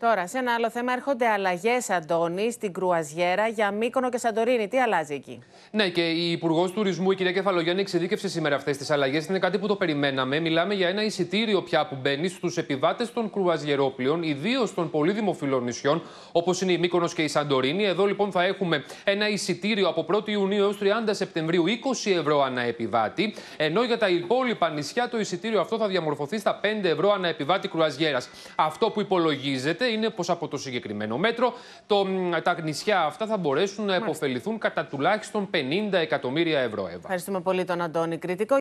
Τώρα, σε ένα άλλο θέμα, έρχονται αλλαγές, Αντώνη, στην κρουαζιέρα για Μύκονο και Σαντορίνη. Τι αλλάζει εκεί. Ναι, και η Υπουργός Τουρισμού, η κυρία Κεφαλογιάννη, εξειδίκευσε σήμερα αυτές τις αλλαγές. Είναι κάτι που το περιμέναμε. Μιλάμε για ένα εισιτήριο πια που μπαίνει στους επιβάτες των κρουαζιερόπλων, ιδίως των πολύ δημοφιλών νησιών, όπως είναι η Μύκονος και η Σαντορίνη. Εδώ λοιπόν θα έχουμε ένα εισιτήριο από 1η Ιουνίου έως 30 Σεπτεμβρίου 20 ευρώ ανά επιβάτη. Ενώ για τα υπόλοιπα νησιά το εισιτήριο αυτό θα διαμορφωθεί στα 5 ευρώ ανά επιβάτη κρουαζιέρας. Αυτό που υπολογίζεται είναι πως από το συγκεκριμένο μέτρο το, τα νησιά αυτά θα μπορέσουν να επωφεληθούν κατά τουλάχιστον 50 εκατομμύρια ευρώ. Εύα. Ευχαριστούμε πολύ τον Αντώνη Κρητικό.